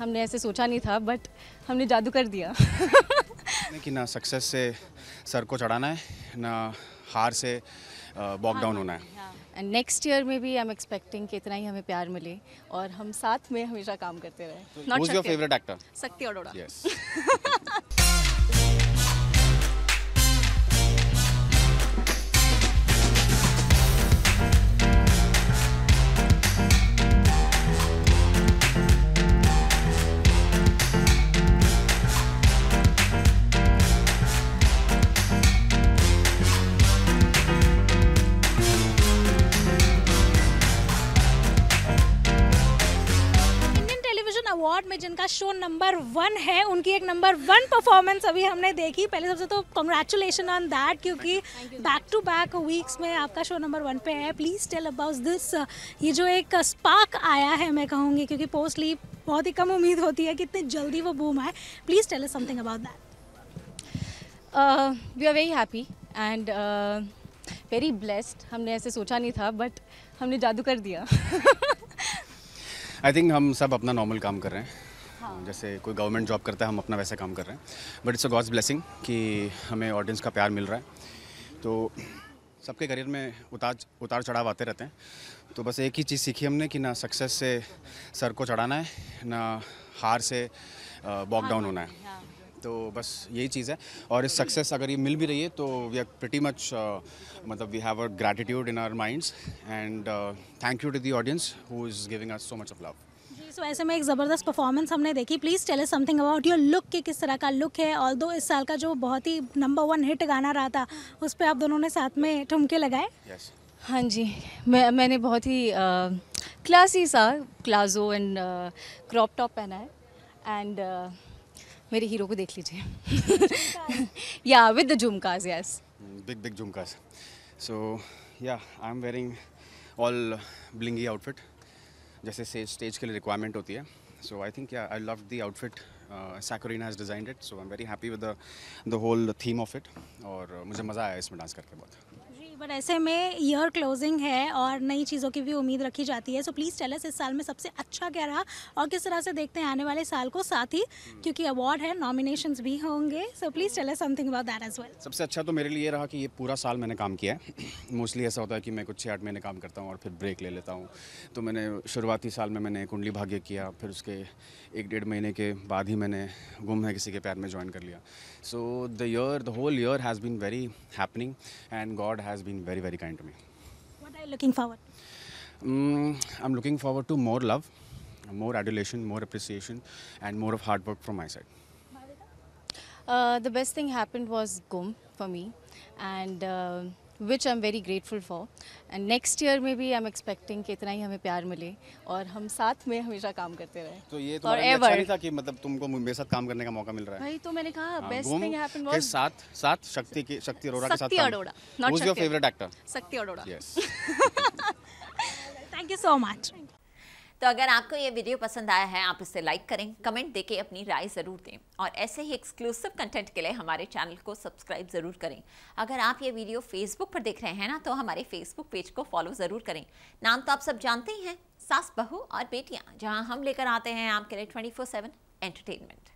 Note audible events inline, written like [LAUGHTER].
हमने ऐसे सोचा नहीं था बट हमने जादू कर दिया कि ना सक्सेस से सर को चढ़ाना है ना हार से बॉक डाउन होना है एंड नेक्स्ट ईयर में भी आई एम एक्सपेक्टिंग कि इतना ही हमें प्यार मिले और हम साथ में हमेशा काम करते रहे not your favourite actor Shakti Arora [LAUGHS] award में जिनका शो नंबर वन है उनकी एक नंबर वन परफॉर्मेंस अभी हमने देखी पहले सबसे तो कंग्रेचुलेशन ऑन दैट क्योंकि बैक टू बैक वीक्स में आपका शो नंबर वन पे है प्लीज़ टेल अबाउट दिस ये जो एक स्पार्क आया है मैं कहूँगी क्योंकि पोस्टली बहुत ही कम उम्मीद होती है कि इतनी जल्दी वो बूम आए please tell something about that we are very happy and very blessed हमने ऐसे सोचा नहीं था बट हमने जादू कर दिया [LAUGHS] आई थिंक हम सब अपना नॉर्मल काम कर रहे हैं हाँ। जैसे कोई गवर्नमेंट जॉब करता है हम अपना वैसा काम कर रहे हैं but it's a God's blessing कि हमें ऑडियंस का प्यार मिल रहा है तो सबके करियर में उतार उतार चढ़ाव आते रहते हैं तो बस एक ही चीज़ सीखी हमने कि ना सक्सेस से सर को चढ़ाना है ना हार से बॉकडाउन हाँ, हाँ, होना है हाँ। तो बस यही चीज़ है और इस सक्सेस अगर ये मिल भी रही है तो वी आर प्रटी मच मतलब we have a gratitude in our minds and thank you to the audience who is giving us so much of love so ऐसे में एक ज़बरदस्त परफॉर्मेंस हमने देखी please tell something about your look के किस तरह का लुक है और दो इस साल का जो बहुत ही नंबर वन हिट गाना रहा था उस पर आप दोनों ने साथ में ठुमके लगाए yes. हाँ जी मैं मैंने बहुत ही क्लासी सा प्लाजो एंड क्रॉप टॉप पहना है एंड मेरे हीरो को देख लीजिए yeah with the jhumkas yes big big jhumkas so yeah I am wearing all blingy outfit जैसे स्टेज स्टेज के लिए रिक्वायरमेंट होती है so I think I love the outfit सैकोरिना has designed it so I am very happy with the whole theme of it और मुझे मज़ा आया इसमें डांस करके बहुत बट ऐसे में ईयर क्लोजिंग है और नई चीज़ों की भी उम्मीद रखी जाती है सो प्लीज़ टेल अस इस साल में सबसे अच्छा क्या रहा और किस तरह से देखते हैं आने वाले साल को साथ ही क्योंकि अवार्ड है नॉमिनेशन भी होंगे so please tell us something about that as well सबसे अच्छा तो मेरे लिए रहा कि ये पूरा साल मैंने काम किया है मोस्टली ऐसा होता है कि मैं कुछ छः आठ महीने काम करता हूँ और फिर ब्रेक ले लेता हूँ तो मैंने शुरुआती साल में मैंने कुंडली भाग्य किया फिर उसके एक डेढ़ महीने के बाद ही मैंने गुम है किसी के पैर में ज्वाइन कर लिया so the year the whole year has been very happening and God has been very, very kind to me. What are you looking forward um, I'm looking forward to more love, more adulation, more appreciation, and more of hard work from my side. Uh, the best thing happened was GUM for me. And... Uh, which I am very grateful for and next year में भी I am expecting कि इतना ही हमें प्यार मिले और हम साथ में हमेशा काम करते रहे तो ये तो एवर अच्छा था कि मतलब तुमको मेरे साथ काम करने का मौका मिल रहा है भाई तो मैंने कहा बेस्ट थिंग हैपेंड वाज साथ साथ शक्ति के शक्ति अरोड़ा के साथ Shakti Arora not your favourite actor Shakti Arora yes thank you so much तो अगर आपको ये वीडियो पसंद आया है आप इसे लाइक करें कमेंट देके अपनी राय ज़रूर दें और ऐसे ही एक्सक्लूसिव कंटेंट के लिए हमारे चैनल को सब्सक्राइब ज़रूर करें अगर आप ये वीडियो फेसबुक पर देख रहे हैं ना तो हमारे फेसबुक पेज को फॉलो ज़रूर करें नाम तो आप सब जानते ही हैं सास बहू और बेटियाँ जहाँ हम लेकर आते हैं आपके लिए ट्वेंटी फोर सेवन एंटरटेनमेंट